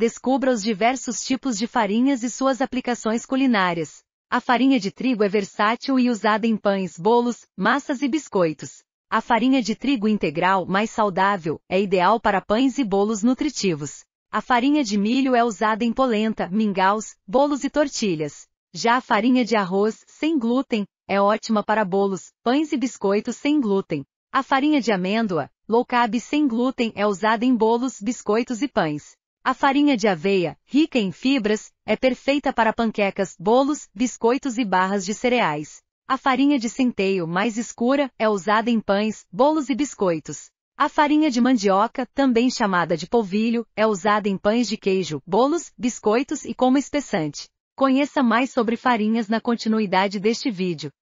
descubra os diversos tipos de farinhas e suas aplicações culinárias. A farinha de trigo é versátil e usada em pães, bolos, massas e biscoitos. A farinha de trigo integral, mais saudável, é ideal para pães e bolos nutritivos. A farinha de milho é usada em polenta, mingaus, bolos e tortilhas. Já a farinha de arroz, sem glúten, é ótima para bolos, pães e biscoitos sem glúten. A farinha de amêndoa, low carb sem glúten, é usada em bolos, biscoitos e pães. A farinha de aveia, rica em fibras, é perfeita para panquecas, bolos, biscoitos e barras de cereais. A farinha de centeio, mais escura, é usada em pães, bolos e biscoitos. A farinha de mandioca, também chamada de polvilho, é usada em pães de queijo, bolos, biscoitos e como espessante. Conheça mais sobre farinhas na continuidade deste vídeo.